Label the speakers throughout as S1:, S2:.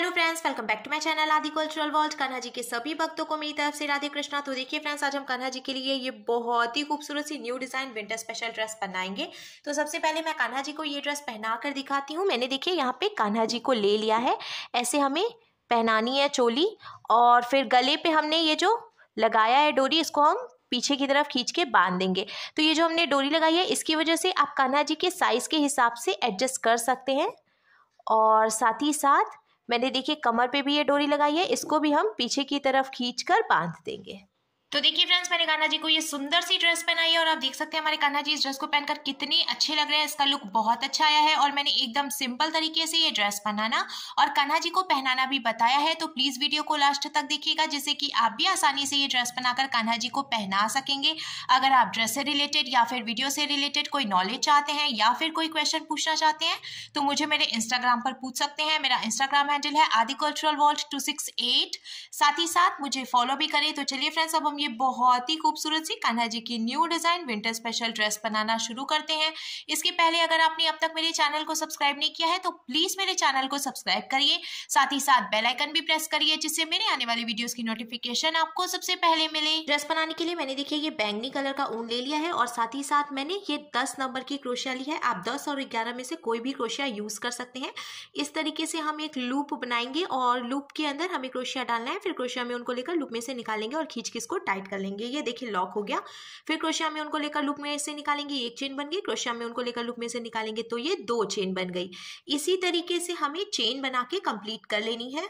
S1: hello friends welcome back to my channel Aadi cultural world Kanha ji के सभी भक्तों को मेरी तरफ से राधे कृष्णा तो देखिए फ्रेंड्स आज हम कान्हा जी के लिए ये बहुत ही खूबसूरत सी new design winter special dress बनाएंगे तो सबसे पहले मैं कान्हा जी को ये ड्रेस पहना कर दिखाती हूँ मैंने देखिए यहाँ पे कान्हा जी को ले लिया है ऐसे हमें पहनानी है चोली और फिर गले पर हमने ये जो लगाया है डोरी इसको हम पीछे की तरफ खींच के बांध देंगे तो ये जो हमने डोरी लगाई है इसकी वजह से आप कान्हा जी के साइज़ के हिसाब से एडजस्ट कर सकते हैं और साथ ही साथ मैंने देखिए कमर पे भी ये डोरी लगाई है इसको भी हम पीछे की तरफ खींच कर बांध देंगे तो देखिए फ्रेंड्स मैंने कान्हा जी को ये सुंदर सी ड्रेस पहनाई है और आप देख सकते हैं हमारे कान्हा जी इस ड्रेस को पहनकर कितने अच्छे लग रहे हैं इसका लुक बहुत अच्छा आया है और मैंने एकदम सिंपल तरीके से ये ड्रेस पहनाना और कान्हा जी को पहनाना भी बताया है तो प्लीज वीडियो को लास्ट तक देखिएगा जिससे कि आप भी आसानी से ये ड्रेस बनाकर कान्हा जी को पहना सकेंगे अगर आप ड्रेस से रिलेटेड या फिर वीडियो से रिलेटेड कोई नॉलेज चाहते हैं या फिर कोई क्वेश्चन पूछना चाहते हैं तो मुझे मेरे इंस्टाग्राम पर पूछ सकते हैं मेरा इंस्टाग्राम हैंडल है आदि कल्चरल वर्ल्ड टू साथ ही साथ मुझे फॉलो भी करें तो चलिए फ्रेंड्स अब हम ये बहुत ही खूबसूरत सी कान्हा जी की new design winter special dress बनाना शुरू करते हैं इसके पहले अगर आपने अब तक मेरे चैनल को सब्सक्राइब नहीं किया है तो प्लीज़ मेरे चैनल को सब्सक्राइब करिए साथ ही साथ बेलाइकन भी प्रेस करिए जिससे मेरे आने वाली वीडियो की नोटिफिकेशन आपको सबसे पहले मिले ड्रेस बनाने के लिए मैंने देखिए ये बैंगनी कलर का ऊन ले लिया है और साथ ही साथ मैंने ये दस नंबर की क्रोशिया ली है आप दस और ग्यारह में से कोई भी क्रोशिया यूज़ कर सकते हैं इस तरीके से हम एक लूप बनाएंगे और लूप के अंदर हमें क्रोशिया डालना है फिर क्रोशिया में उनको लेकर लूप में से निकालेंगे और खींच के इसको टाइट कर लेंगे ये देखिए लॉक हो गया फिर क्रोशिया में उनको लेकर लुक में से निकालेंगे एक चेन बन गई क्रोशिया में उनको लेकर लुक में से निकालेंगे तो ये दो चेन बन गई इसी तरीके से हमें चेन बना के कंप्लीट कर लेनी है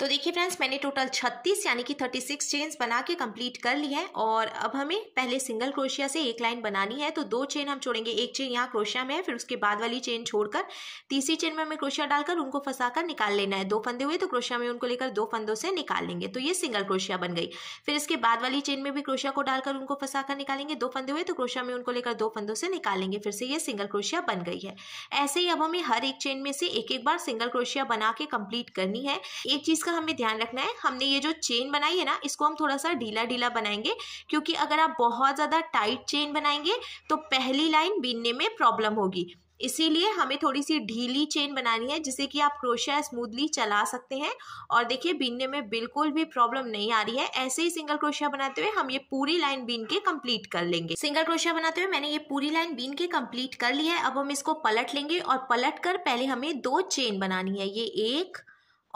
S1: तो देखिए फ्रेंड्स मैंने टोटल 36 यानी कि 36 चेन्स बना के कंप्लीट कर ली है और अब हमें पहले सिंगल क्रोशिया से एक लाइन बनानी है तो दो चेन हम छोड़ेंगे एक चेन यहाँ क्रोशिया में है फिर उसके बाद वाली चेन छोड़कर तीसरी चेन में हमें क्रोशिया डालकर उनको फंसाकर निकाल लेना है दो फंदे हुए तो क्रोशिया में उनको लेकर दो फंदों से निकाल लेंगे तो ये सिंगल क्रोशिया बन गई फिर इसके बाद वाली चेन में भी क्रोशिया को डालकर उनको फंसाकर निकालेंगे दो फंदे हुए तो क्रोशिया में उनको लेकर दो फंदों से निकालेंगे फिर से ये सिंगल क्रोशिया बन गई है ऐसे ही अब हमें हर एक चेन में से एक एक बार सिंगल क्रोशिया बना के कंप्लीट करनी है एक चीज चीज़ का हमें ध्यान रखना है हमने ये जो चेन बनाई है ना इसको हम थोड़ा सा ढीला ढीला बनाएंगे क्योंकि अगर आप बहुत ज़्यादा टाइट चेन बनाएंगे तो पहली लाइन बीनने में प्रॉब्लम होगी इसीलिए हमें थोड़ी सी ढीली चेन बनानी है जिसे कि आप क्रोशिया स्मूथली चला सकते हैं और देखिए बीनने में बिल्कुल भी प्रॉब्लम नहीं आ रही है ऐसे ही सिंगल क्रोशिया बनाते हुए हम ये पूरी लाइन बीन के कंप्लीट कर लेंगे सिंगल क्रोशिया बनाते हुए मैंने ये पूरी लाइन बीन के कंप्लीट कर लिया है अब हम इसको पलट लेंगे और पलट कर पहले हमें दो चेन बनानी है ये एक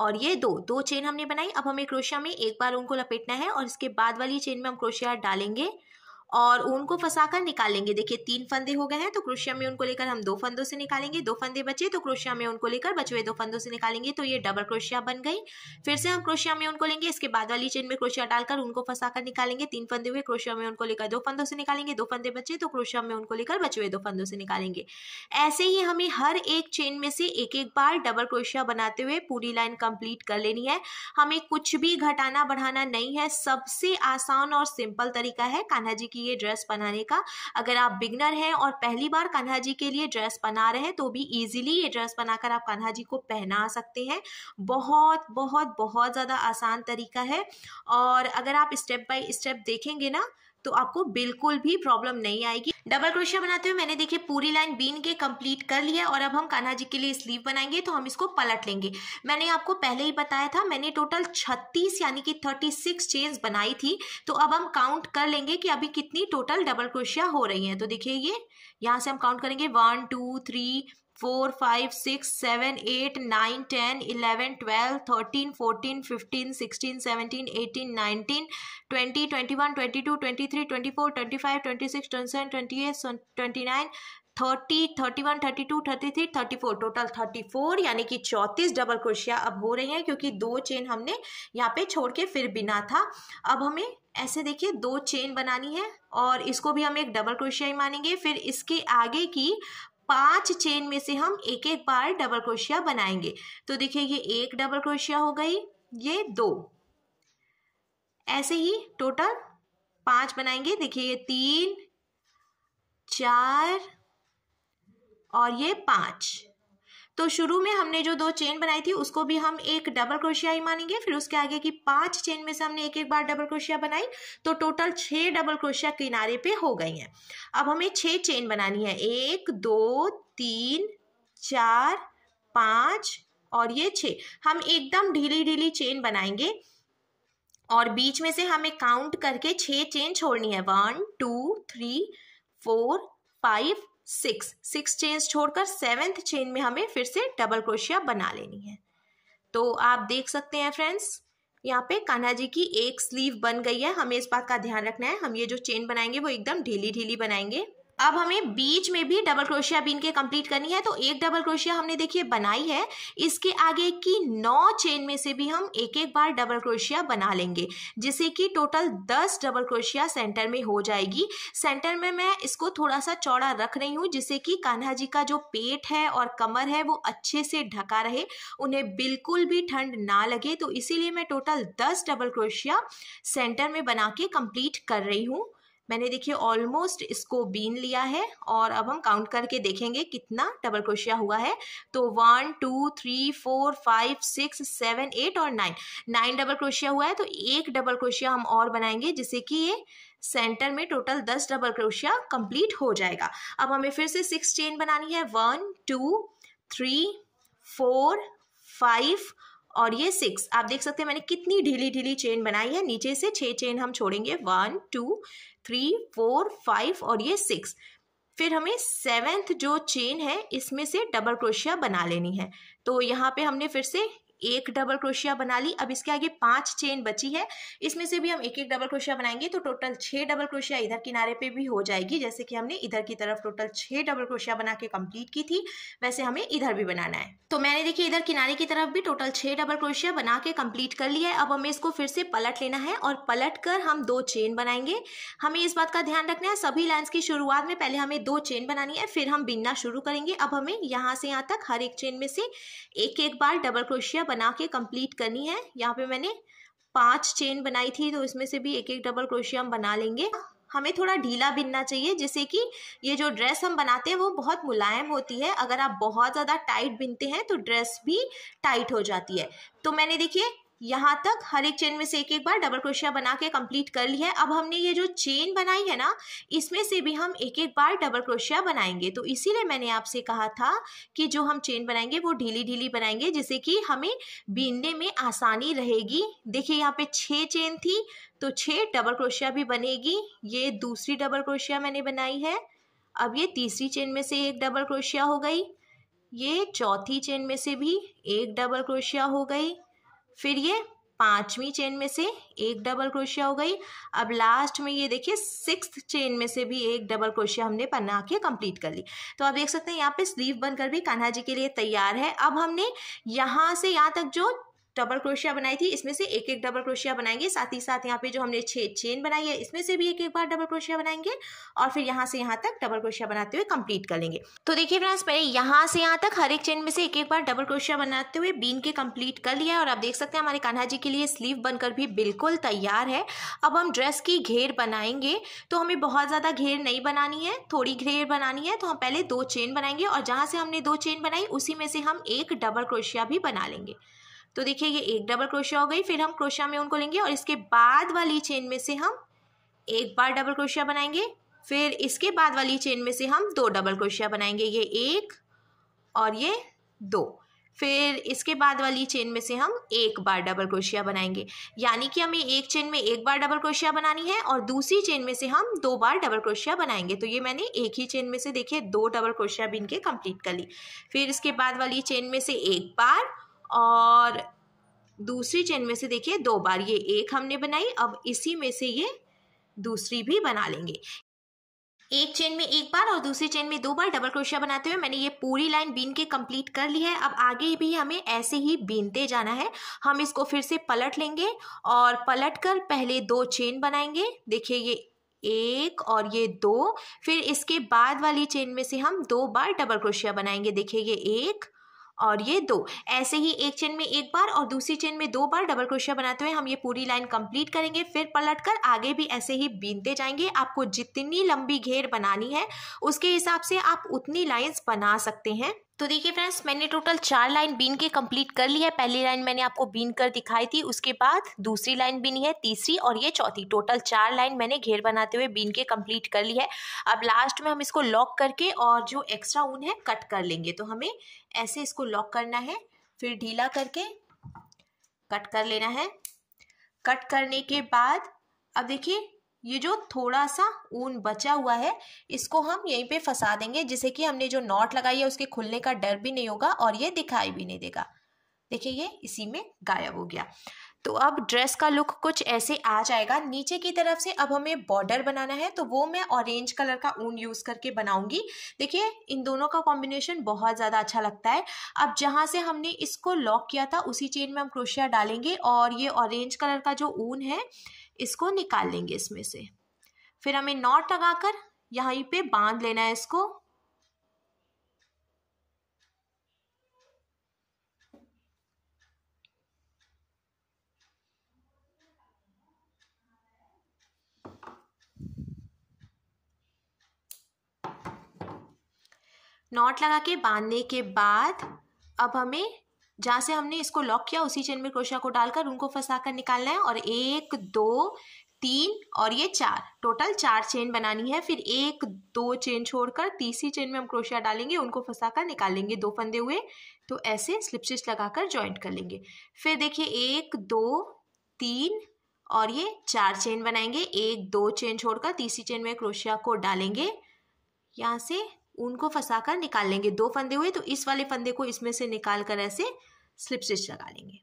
S1: और ये दो दो चेन हमने बनाई अब हमें क्रोशिया में एक बार उनको लपेटना है और इसके बाद वाली चेन में हम क्रोशिया डालेंगे और उनको फंसाकर निकालेंगे देखिए तीन फंदे हो गए हैं तो क्रोशिया में उनको लेकर हम दो फंदों से निकालेंगे दो फंदे बचे तो क्रोशिया में उनको लेकर बचे हुए दो फंदों से निकालेंगे तो ये डबल क्रोशिया बन गई फिर से हम क्रोशिया में उनको लेंगे इसके बाद वाली चेन में क्रोशिया डालकर उनको फंसाकर निकालेंगे तीन फंदे हुए क्रोशिया में उनको लेकर दो फंदों से निकालेंगे दो फंदे बचे तो क्रोशिया में उनको लेकर बचे हुए दो फंदों से निकालेंगे ऐसे ही हमें हर एक चेन में से एक एक बार डबल क्रोशिया बनाते हुए पूरी लाइन कंप्लीट कर लेनी है हमें कुछ भी घटाना बढ़ाना नहीं है सबसे आसान और सिंपल तरीका है कान्हा जी की ये ड्रेस बनाने का अगर आप बिगनर हैं और पहली बार कान्हा जी के लिए ड्रेस बना रहे हैं तो भी ईजिली ये ड्रेस बनाकर आप कान्हा जी को पहना सकते हैं बहुत बहुत बहुत ज़्यादा आसान तरीका है और अगर आप स्टेप बाय स्टेप देखेंगे ना तो आपको बिल्कुल भी प्रॉब्लम नहीं आएगी डबल क्रोशिया बनाते हुए मैंने देखिए पूरी लाइन बीन के कंप्लीट कर लिया और अब हम कान्हा जी के लिए स्लीव बनाएंगे तो हम इसको पलट लेंगे मैंने आपको पहले ही बताया था मैंने टोटल 36 यानी कि 36 चेन्स बनाई थी तो अब हम काउंट कर लेंगे कि अभी कितनी टोटल डबल क्रोशिया हो रही है तो देखिए ये यहाँ से हम काउंट करेंगे one two three four five six seven eight nine ten eleven twelve thirteen fourteen fifteen sixteen seventeen eighteen nineteen twenty twenty one twenty two twenty three twenty four twenty five twenty six twenty seven twenty eight twenty nine thirty thirty one thirty two thirty three thirty four total thirty four यानी कि चौंतीस double crochet अब हो रही हैं क्योंकि दो chain हमने यहाँ पे छोड़ के फिर बिना था अब हमें ऐसे देखिए दो चेन बनानी है और इसको भी हम एक डबल क्रोशिया ही मानेंगे फिर इसके आगे की पांच चेन में से हम एक एक बार डबल क्रोशिया बनाएंगे तो देखिए ये एक डबल क्रोशिया हो गई ये दो ऐसे ही टोटल पांच बनाएंगे देखिए ये तीन चार और ये पांच तो शुरू में हमने जो दो चेन बनाई थी उसको भी हम एक डबल क्रोशिया ही मानेंगे फिर उसके आगे की पांच चेन में से हमने एक एक बार डबल क्रोशिया बनाई तो टोटल छह डबल क्रोशिया किनारे पे हो गई हैं अब हमें छह चेन बनानी है एक दो तीन चार पाँच और ये छः हम एकदम ढीली ढीली चेन बनाएंगे और बीच में से हमें काउंट करके छः चेन छोड़नी है one two three four five six six chains छोड़कर सेवेंथ चेन में हमें फिर से डबल क्रोशिया बना लेनी है तो आप देख सकते हैं फ्रेंड्स यहाँ पे कान्हा जी की एक स्लीव बन गई है हमें इस बात का ध्यान रखना है हम ये जो चेन बनाएंगे वो एकदम ढीली ढीली बनाएंगे अब हमें बीच में भी डबल क्रोशिया बीन के कंप्लीट करनी है तो एक डबल क्रोशिया हमने देखिए बनाई है इसके आगे की नौ चेन में से भी हम एक एक बार डबल क्रोशिया बना लेंगे जिससे कि टोटल दस डबल क्रोशिया सेंटर में हो जाएगी सेंटर में मैं इसको थोड़ा सा चौड़ा रख रही हूँ जिससे कि कान्हा जी का जो पेट है और कमर है वो अच्छे से ढका रहे उन्हें बिल्कुल भी ठंड ना लगे तो इसीलिए मैं टोटल दस डबल क्रोशिया सेंटर में बना के कंप्लीट कर रही हूँ मैंने देखिए ऑलमोस्ट इसको बीन लिया है और अब हम काउंट करके देखेंगे कितना डबल क्रोशिया हुआ है तो one two three four five six seven eight और नाइन नाइन डबल क्रोशिया हुआ है तो एक डबल क्रोशिया हम और बनाएंगे जिससे कि ये सेंटर में टोटल दस डबल क्रोशिया कंप्लीट हो जाएगा अब हमें फिर से सिक्स चेन बनानी है one two three four five और ये सिक्स आप देख सकते हैं मैंने कितनी ढीली ढीली चेन बनाई है नीचे से छह चेन हम छोड़ेंगे one two three four five और ये सिक्स फिर हमें सेवेंथ जो चेन है इसमें से डबल क्रोशिया बना लेनी है तो यहाँ पे हमने फिर से एक डबल क्रोशिया बना ली अब इसके आगे पांच चेन बची है इसमें से भी हम एक एक डबल क्रोशिया बनाएंगे तो टोटल छह डबल क्रोशिया इधर किनारे पे भी हो जाएगी जैसे कि हमने इधर की तरफ टोटल छह डबल क्रोशिया बना के कंप्लीट की थी वैसे हमें इधर भी बनाना है तो मैंने देखिए इधर किनारे की तरफ भी टोटल छह डबल क्रोशिया बना के कंप्लीट कर लिया है अब हमें इसको फिर से पलट लेना है और पलट कर हम दो चेन बनाएंगे हमें इस बात का ध्यान रखना है सभी लाइन्स की शुरुआत में पहले हमें दो चेन बनानी है फिर हम बिनना शुरू करेंगे अब हमें यहाँ से यहाँ तक हर एक चेन में से एक एक बार डबल क्रोशिया बना के कंप्लीट करनी है यहाँ पे मैंने पांच चेन बनाई थी तो इसमें से भी एक एक डबल क्रोशिया हम बना लेंगे हमें थोड़ा ढीला बिनना चाहिए जिससे कि ये जो ड्रेस हम बनाते हैं वो बहुत मुलायम होती है अगर आप बहुत ज़्यादा टाइट बिनते हैं तो ड्रेस भी टाइट हो जाती है तो मैंने देखिए यहाँ तक हर एक चेन में से एक एक बार डबल क्रोशिया बना के कंप्लीट कर लिया है अब हमने ये जो चेन बनाई है ना इसमें से भी हम एक एक बार डबल क्रोशिया बनाएंगे तो इसीलिए मैंने आपसे कहा था कि जो हम चेन बनाएंगे वो ढीली ढीली बनाएंगे जिससे कि हमें बीनने में आसानी रहेगी देखिए यहाँ पे छः चेन थी तो छः डबल क्रोशिया भी बनेगी ये दूसरी डबल क्रोशिया मैंने बनाई है अब ये तीसरी चेन में से एक डबल क्रोशिया हो गई ये चौथी चेन में से भी एक डबल क्रोशिया हो गई फिर ये पांचवी चेन में से एक डबल क्रोशिया हो गई अब लास्ट में ये देखिए सिक्स चेन में से भी एक डबल क्रोशिया हमने बना के कंप्लीट कर ली तो आप देख सकते हैं यहाँ पे स्लीव बनकर भी कान्हा जी के लिए तैयार है अब हमने यहाँ से यहाँ तक जो डबल क्रोशिया बनाई थी इसमें से एक एक डबल क्रोशिया बनाएंगे साथ ही साथ यहाँ पे जो हमने छे चेन बनाई है इसमें से भी एक एक बार डबल क्रोशिया बनाएंगे और फिर यहाँ से यहाँ तक डबल क्रोशिया बनाते हुए कंप्लीट कर लेंगे तो देखिए फ्रेंड्स मैंने यहाँ से यहाँ तक हर एक चेन में से एक एक बार डबल क्रोशिया बनाते हुए बीन के कम्प्लीट कर लिया और आप देख सकते हैं हमारे कान्हा जी के लिए स्लीव बनकर भी बिल्कुल तैयार है अब हम ड्रेस की घेर बनाएंगे तो हमें बहुत ज़्यादा घेर नहीं बनानी है थोड़ी घेर बनानी है तो हम पहले दो चेन बनाएंगे और जहाँ से हमने दो चेन बनाई उसी में से हम एक डबल क्रोशिया भी बना लेंगे तो देखिए ये एक डबल क्रोशिया हो गई फिर हम क्रोशिया में उनको लेंगे और इसके बाद वाली चेन में से हम एक बार डबल क्रोशिया बनाएंगे फिर इसके बाद वाली चेन में से हम दो डबल क्रोशिया बनाएंगे ये एक और ये दो फिर इसके बाद वाली चेन में से हम एक बार डबल क्रोशिया बनाएंगे यानी कि हमें एक चेन में एक बार डबल क्रोशिया बनानी है और दूसरी चेन में से हम दो बार डबल क्रोशिया बनाएंगे तो ये मैंने एक ही चेन में से देखिए दो डबल क्रोशिया बिन के कंप्लीट कर ली फिर इसके बाद वाली चेन में से एक बार और दूसरी चेन में से देखिए दो बार ये एक हमने बनाई अब इसी में से ये दूसरी भी बना लेंगे एक चेन में एक बार और दूसरी चेन में दो बार डबल क्रोशिया बनाते हुए मैंने ये पूरी लाइन बीन के कंप्लीट कर ली है अब आगे भी हमें ऐसे ही बीनते जाना है हम इसको फिर से पलट लेंगे और पलट कर पहले दो चेन बनाएंगे देखिए ये एक और ये दो फिर इसके बाद वाली चेन में से हम दो बार डबल क्रोशिया बनाएंगे देखिए ये एक और ये दो ऐसे ही एक चेन में एक बार और दूसरी चेन में दो बार डबल क्रोशिया बनाते हुए हम ये पूरी लाइन कंप्लीट करेंगे फिर पलट कर आगे भी ऐसे ही बीनते जाएंगे आपको जितनी लंबी घेर बनानी है उसके हिसाब से आप उतनी लाइन्स बना सकते हैं तो देखिए फ्रेंड्स मैंने टोटल चार लाइन बीन के कंप्लीट कर ली है पहली लाइन मैंने आपको बीन कर दिखाई थी उसके बाद दूसरी लाइन बीनी है तीसरी और ये चौथी टोटल चार लाइन मैंने घेर बनाते हुए बीन के कंप्लीट कर ली है अब लास्ट में हम इसको लॉक करके और जो एक्स्ट्रा ऊन है कट कर लेंगे तो हमें ऐसे इसको लॉक करना है फिर ढीला करके कट कर लेना है कट करने के बाद अब देखिए ये जो थोड़ा सा ऊन बचा हुआ है इसको हम यहीं पे फंसा देंगे जिससे कि हमने जो नॉट लगाई है उसके खुलने का डर भी नहीं होगा और ये दिखाई भी नहीं देगा देखिए ये इसी में गायब हो गया तो अब ड्रेस का लुक कुछ ऐसे आ जाएगा नीचे की तरफ से अब हमें बॉर्डर बनाना है तो वो मैं ऑरेंज कलर का ऊन यूज़ करके बनाऊंगी देखिए इन दोनों का कॉम्बिनेशन बहुत ज़्यादा अच्छा लगता है अब जहाँ से हमने इसको लॉक किया था उसी चेन में हम क्रोशिया डालेंगे और ये ऑरेंज कलर का जो ऊन है इसको निकाल लेंगे इसमें से फिर हमें नॉट लगाकर यहीं पे बांध लेना है इसको नॉट लगा के बांधने के बाद अब हमें जहाँ से हमने इसको लॉक किया उसी चेन में क्रोशिया को डालकर उनको फंसा कर निकालना है और एक दो तीन और ये चार टोटल चार चेन बनानी है फिर एक दो चेन छोड़कर तीसरी चेन में हम क्रोशिया डालेंगे उनको फंसा कर निकाल लेंगे दो फंदे हुए तो ऐसे स्लिप स्टिच लगाकर ज्वाइंट कर लेंगे फिर देखिए एक दो तीन और ये चार चेन बनाएंगे एक दो चेन छोड़कर तीसरी चेन में क्रोशिया को डालेंगे यहाँ से उनको फंसा कर निकाल लेंगे दो फंदे हुए तो इस वाले फंदे को इसमें से निकाल कर ऐसे स्लिप स्टिच लगा लेंगे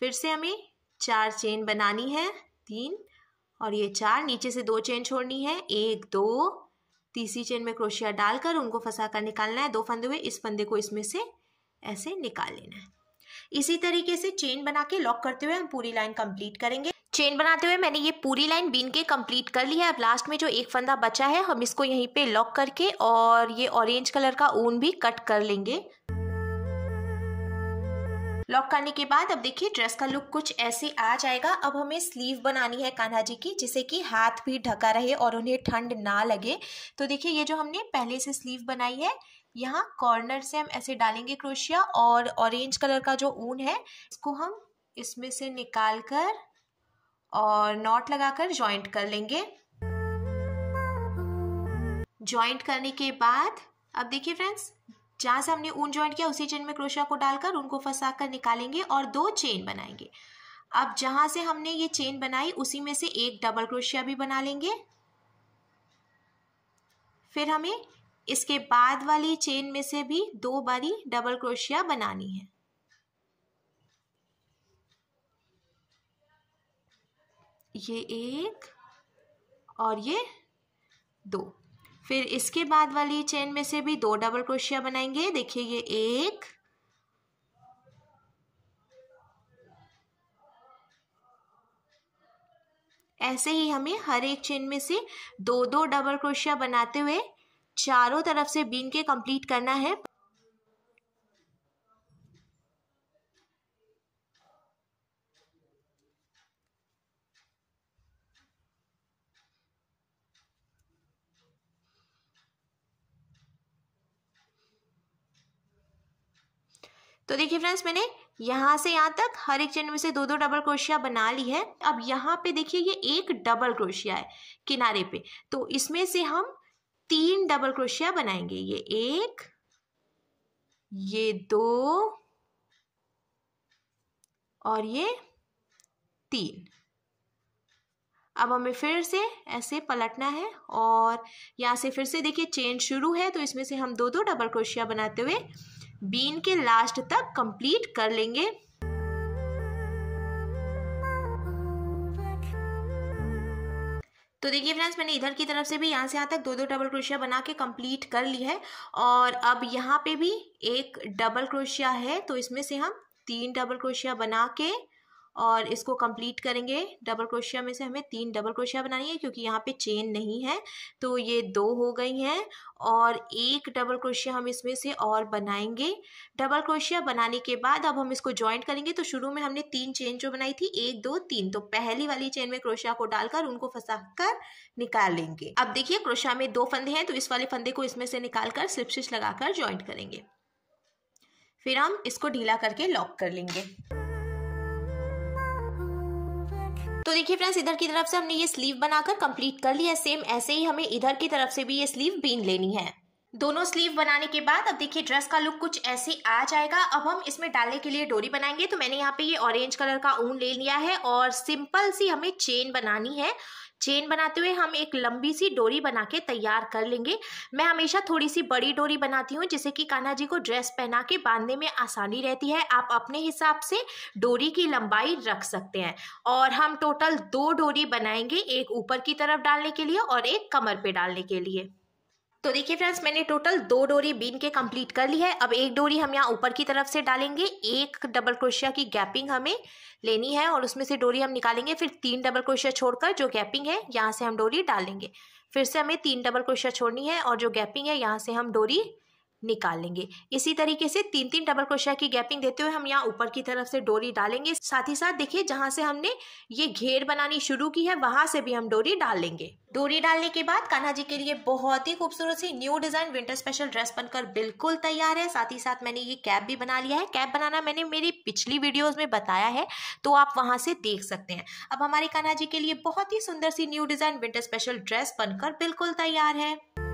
S1: फिर से हमें चार चेन बनानी है तीन और ये चार नीचे से दो चेन छोड़नी है एक दो तीसरी चेन में क्रोशिया डालकर उनको फंसा कर निकालना है दो फंदे हुए इस फंदे को इसमें से ऐसे निकाल लेना है इसी तरीके से चेन बना के लॉक करते हुए हम पूरी लाइन कंप्लीट करेंगे चेन बनाते हुए मैंने ये पूरी लाइन बीन के कंप्लीट कर ली है अब लास्ट में जो एक फंदा बचा है हम इसको यहीं पे लॉक करके और ये ऑरेंज कलर का ऊन भी कट कर लेंगे लॉक करने के बाद अब देखिए ड्रेस का लुक कुछ ऐसे आ जाएगा अब हमें स्लीव बनानी है कान्हा जी की जिससे कि हाथ भी ढका रहे और उन्हें ठंड ना लगे तो देखिए ये जो हमने पहले से स्लीव बनाई है यहाँ कॉर्नर से हम ऐसे डालेंगे क्रोशिया और ऑरेंज कलर का जो ऊन है इसको हम इसमें से निकाल कर और नॉट लगाकर जॉइंट कर लेंगे जॉइंट करने के बाद अब देखिए फ्रेंड्स जहां से हमने ऊन ज्वाइंट किया उसी चेन में क्रोशिया को डालकर उनको फंसा कर निकालेंगे और दो चेन बनाएंगे अब जहां से हमने ये चेन बनाई उसी में से एक डबल क्रोशिया भी बना लेंगे फिर हमें इसके बाद वाली चेन में से भी दो बारी डबल क्रोशिया बनानी है ये एक और ये दो फिर इसके बाद वाली चेन में से भी दो डबल क्रोशिया बनाएंगे देखिए ये एक ऐसे ही हमें हर एक चेन में से दो दो डबल क्रोशिया बनाते हुए चारों तरफ से बीन के कंप्लीट करना है तो देखिए फ्रेंड्स मैंने यहाँ से यहाँ तक हर एक चेन में से दो दो डबल क्रोशिया बना ली है अब यहाँ पे देखिए ये एक डबल क्रोशिया है किनारे पे तो इसमें से हम तीन डबल क्रोशिया बनाएंगे ये एक ये दो और ये तीन अब हमें फिर से ऐसे पलटना है और यहाँ से फिर से देखिए चेन शुरू है तो इसमें से हम दो दो डबल क्रोशिया बनाते हुए बीन के लास्ट तक कंप्लीट कर लेंगे तो देखिए फ्रेंड्स मैंने इधर की तरफ से भी यहाँ से यहाँ तक दो दो डबल क्रोशिया बना के कंप्लीट कर ली है और अब यहाँ पे भी एक डबल क्रोशिया है तो इसमें से हम तीन डबल क्रोशिया बना के और इसको कंप्लीट करेंगे डबल क्रोशिया में से हमें तीन डबल क्रोशिया बनानी है क्योंकि यहाँ पे चेन नहीं है तो ये दो हो गई हैं और एक डबल क्रोशिया हम इसमें से और बनाएंगे डबल क्रोशिया बनाने के बाद अब हम इसको ज्वाइंट करेंगे तो शुरू में हमने तीन चेन जो बनाई थी एक दो तीन तो पहली वाली चेन में क्रोशिया को डालकर उनको फंसा कर लेंगे अब देखिए क्रोशिया में दो फंदे हैं तो इस वाले फंदे को इसमें से निकालकर स्लिप स्टिच लगाकर ज्वाइंट करेंगे फिर हम इसको ढीला करके लॉक कर लेंगे तो देखिए फ्रेंड्स इधर की तरफ से हमने ये स्लीव बनाकर कंप्लीट कर लिया सेम ऐसे ही हमें इधर की तरफ से भी ये स्लीव बीन लेनी है दोनों स्लीव बनाने के बाद अब देखिए ड्रेस का लुक कुछ ऐसे आ जाएगा अब हम इसमें डालने के लिए डोरी बनाएंगे तो मैंने यहाँ पे ये ऑरेंज कलर का ऊन ले लिया है और सिंपल सी हमें चेन बनानी है चेन बनाते हुए हम एक लंबी सी डोरी बना के तैयार कर लेंगे मैं हमेशा थोड़ी सी बड़ी डोरी बनाती हूँ जिससे कि कान्हा जी को ड्रेस पहना के बांधने में आसानी रहती है आप अपने हिसाब से डोरी की लंबाई रख सकते हैं और हम टोटल दो डोरी बनाएंगे एक ऊपर की तरफ डालने के लिए और एक कमर पे डालने के लिए तो देखिए फ्रेंड्स मैंने टोटल दो डोरी बीन के कंप्लीट कर ली है अब एक डोरी हम यहाँ ऊपर की तरफ से डालेंगे एक डबल क्रोशिया की गैपिंग हमें लेनी है और उसमें से डोरी हम निकालेंगे फिर तीन डबल क्रोशिया छोड़कर जो गैपिंग है यहाँ से हम डोरी डालेंगे फिर से हमें तीन डबल क्रोशिया छोड़नी है और जो गैपिंग है यहाँ से हम डोरी निकाल लेंगे इसी तरीके से तीन तीन डबल क्रोशिया की गैपिंग देते हुए हम यहाँ ऊपर की तरफ से डोरी डालेंगे साथ ही साथ देखिए जहां से हमने ये घेर बनानी शुरू की है वहां से भी हम डोरी डाल लेंगे डोरी डालने के बाद कान्हा जी के लिए बहुत ही खूबसूरत सी new design winter special dress बनकर बिल्कुल तैयार है साथ ही साथ मैंने ये कैप भी बना लिया है कैप बनाना मैंने मेरी पिछली वीडियोस में बताया है तो आप वहां से देख सकते हैं अब हमारे कान्हा जी के लिए बहुत ही सुंदर सी new design winter special dress बनकर बिल्कुल तैयार है